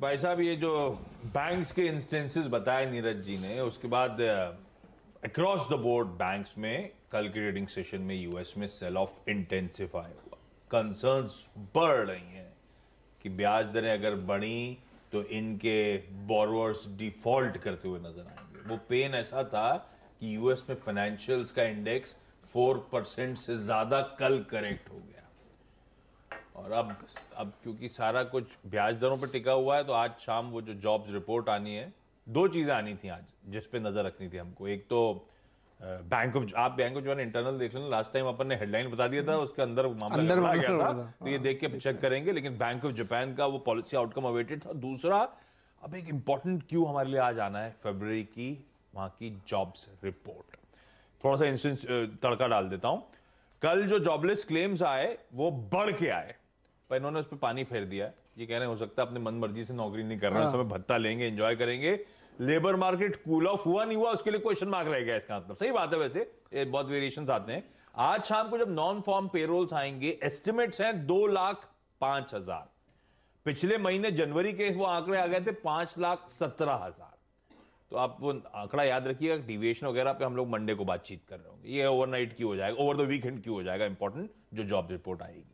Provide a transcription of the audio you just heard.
भाई साहब ये जो बैंक्स के इंस्टेंसेस बताए नीरज जी ने उसके बाद अक्रॉस द बोर्ड बैंक्स में कल के ट्रेडिंग सेशन में यूएस में सेल ऑफ इंटेंसिफाई हुआ कंसर्न्स बढ़ रही हैं कि ब्याज दरें अगर बढ़ी तो इनके बोरोअर्स डिफॉल्ट करते हुए नजर आएंगे वो पेन ऐसा था कि यूएस में फाइनेंशियल्स का इंडेक्स फोर परसेंट से ज्यादा कल करेक्ट हो गया और अब अब क्योंकि सारा कुछ ब्याज दरों पर टिका हुआ है तो आज शाम वो जो जॉब्स रिपोर्ट आनी है दो चीज़ें आनी थी आज जिस पे नज़र रखनी थी हमको एक तो बैंक ऑफ आप बैंक ऑफ जो इंटरनल देख लेना लास्ट टाइम अपन ने हेडलाइन बता दिया था उसके अंदर मामला अंदर गया, था, तो था तो ये हाँ। देख के चेक करेंगे लेकिन बैंक ऑफ जापान का वो पॉलिसी आउटकम अवेटेड था दूसरा अब एक इंपॉर्टेंट क्यू हमारे लिए आज आना है फेबर की वहां की जॉब्स रिपोर्ट थोड़ा सा इंस्टेंस तड़का डाल देता हूं कल जो जॉबलेस क्लेम्स आए वो बढ़ के आए पर इन्होंने उस पर पानी फेर दिया ये कह रहे हो सकता है अपने मन मर्जी से नौकरी नहीं कर रहे हाँ। समय भत्ता लेंगे एंजॉय करेंगे लेबर मार्केट कूल ऑफ हुआ नहीं हुआ उसके लिए क्वेश्चन मार्क रह गया इसका मतलब सही बात है वैसे ये बहुत वेरिएशन आते हैं आज शाम को जब नॉन फॉर्म पेरोल्स आएंगे एस्टिमेट्स हैं दो लाख पांच हजार पिछले महीने जनवरी के वो आंकड़े आ गए थे पांच लाख सत्रह हजार तो आप वो आंकड़ा याद रखिएगा डिविएशन वगैरह पे हम लोग मंडे को बातचीत कर रहे होंगे ये ओवरनाइट क्यों हो जाएगा ओवर द वीकेंड क्यों हो जाएगा इंपॉर्टेंट जो जॉब रिपोर्ट आएगी